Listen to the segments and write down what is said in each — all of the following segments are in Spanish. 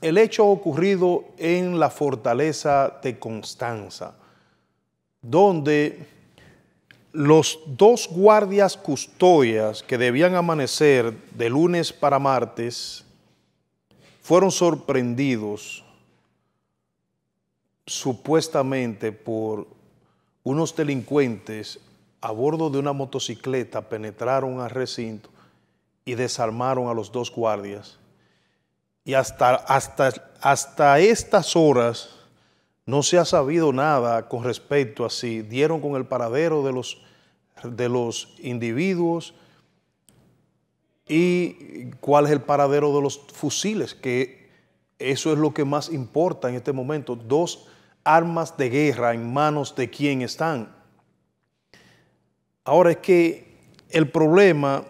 el hecho ocurrido en la fortaleza de Constanza, donde los dos guardias custodias que debían amanecer de lunes para martes fueron sorprendidos supuestamente por unos delincuentes a bordo de una motocicleta penetraron al recinto y desarmaron a los dos guardias y hasta, hasta, estas horas no se ha sabido nada con respecto a si dieron con el paradero de los, de los individuos y cuál es el paradero de los fusiles, que eso es lo que más importa en este momento. Dos armas de guerra en manos de quién están. Ahora es que el problema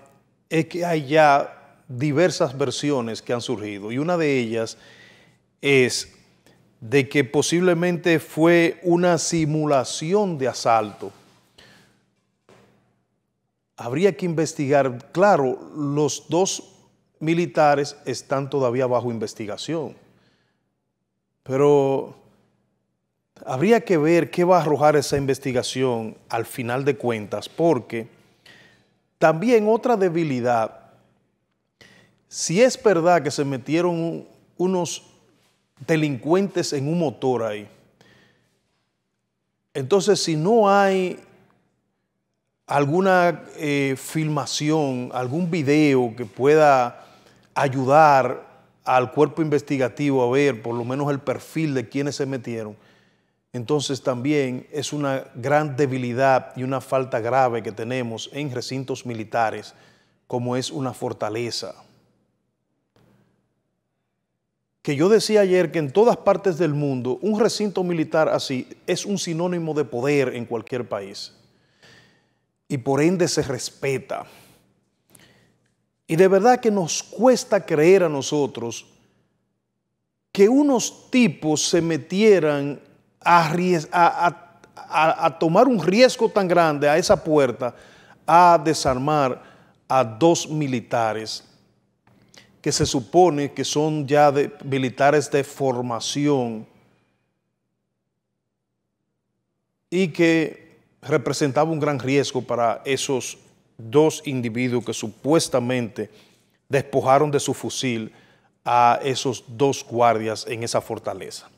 es que hay ya diversas versiones que han surgido y una de ellas es de que posiblemente fue una simulación de asalto. Habría que investigar, claro, los dos militares están todavía bajo investigación, pero habría que ver qué va a arrojar esa investigación al final de cuentas, porque también otra debilidad si es verdad que se metieron unos delincuentes en un motor ahí, entonces si no hay alguna eh, filmación, algún video que pueda ayudar al cuerpo investigativo a ver por lo menos el perfil de quienes se metieron, entonces también es una gran debilidad y una falta grave que tenemos en recintos militares como es una fortaleza que yo decía ayer que en todas partes del mundo un recinto militar así es un sinónimo de poder en cualquier país. Y por ende se respeta. Y de verdad que nos cuesta creer a nosotros que unos tipos se metieran a, tomar un riesgo tan grande a esa puerta a desarmar a dos militares que se supone que son ya militares de formación y que representaba un gran riesgo para esos dos individuos que supuestamente despojaron de su fusil a esos dos guardias en esa fortaleza.